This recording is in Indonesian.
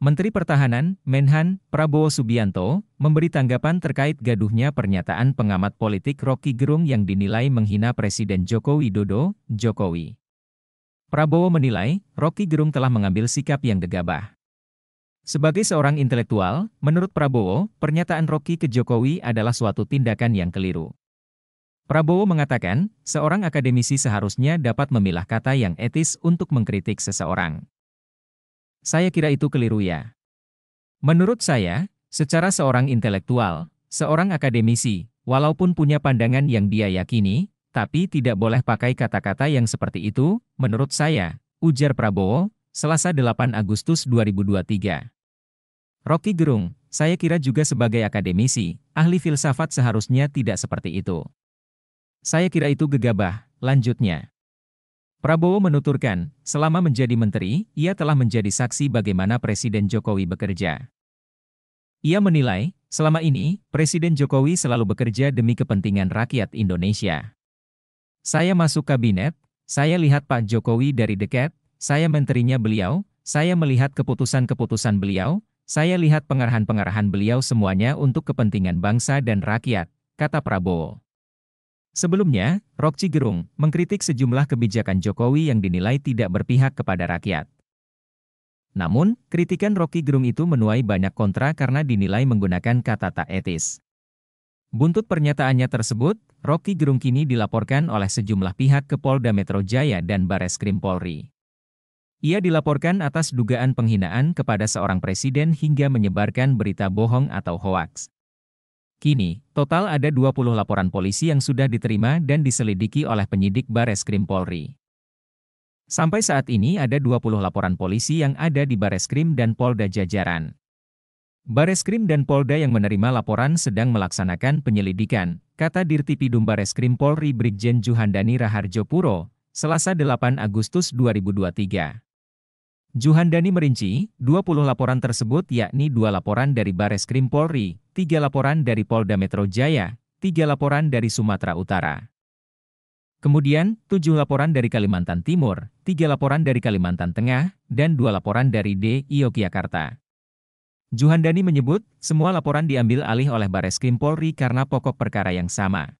Menteri Pertahanan, Menhan, Prabowo Subianto, memberi tanggapan terkait gaduhnya pernyataan pengamat politik Rocky Gerung yang dinilai menghina Presiden Joko Widodo, Jokowi. Prabowo menilai, Rocky Gerung telah mengambil sikap yang gegabah. Sebagai seorang intelektual, menurut Prabowo, pernyataan Rocky ke Jokowi adalah suatu tindakan yang keliru. Prabowo mengatakan, seorang akademisi seharusnya dapat memilah kata yang etis untuk mengkritik seseorang. Saya kira itu keliru ya. Menurut saya, secara seorang intelektual, seorang akademisi, walaupun punya pandangan yang dia yakini, tapi tidak boleh pakai kata-kata yang seperti itu, menurut saya, ujar Prabowo, Selasa 8 Agustus 2023. Rocky Gerung, saya kira juga sebagai akademisi, ahli filsafat seharusnya tidak seperti itu. Saya kira itu gegabah, lanjutnya. Prabowo menuturkan, selama menjadi menteri, ia telah menjadi saksi bagaimana Presiden Jokowi bekerja. Ia menilai, selama ini, Presiden Jokowi selalu bekerja demi kepentingan rakyat Indonesia. Saya masuk kabinet, saya lihat Pak Jokowi dari dekat, saya menterinya beliau, saya melihat keputusan-keputusan beliau, saya lihat pengarahan-pengarahan beliau semuanya untuk kepentingan bangsa dan rakyat, kata Prabowo. Sebelumnya, Rokci Gerung mengkritik sejumlah kebijakan Jokowi yang dinilai tidak berpihak kepada rakyat. Namun, kritikan Rocky Gerung itu menuai banyak kontra karena dinilai menggunakan kata tak etis. Buntut pernyataannya tersebut, Rocky Gerung kini dilaporkan oleh sejumlah pihak ke Polda Metro Jaya dan Bares Krim Polri. Ia dilaporkan atas dugaan penghinaan kepada seorang presiden hingga menyebarkan berita bohong atau hoaks. Kini, total ada 20 laporan polisi yang sudah diterima dan diselidiki oleh penyidik Bares Krim Polri. Sampai saat ini ada 20 laporan polisi yang ada di Bares Krim dan Polda jajaran. Bares Krim dan Polda yang menerima laporan sedang melaksanakan penyelidikan, kata Dirtipidum Bares Krim Polri Brigjen Juhandani Raharjo Puro, Selasa 8 Agustus 2023. Juhandani merinci, 20 laporan tersebut yakni dua laporan dari Bares Krim Polri, tiga laporan dari Polda Metro Jaya, tiga laporan dari Sumatera Utara. Kemudian, tujuh laporan dari Kalimantan Timur, tiga laporan dari Kalimantan Tengah, dan dua laporan dari D. Yogyakarta. Juhandani menyebut, semua laporan diambil alih oleh Bares Krim Polri karena pokok perkara yang sama.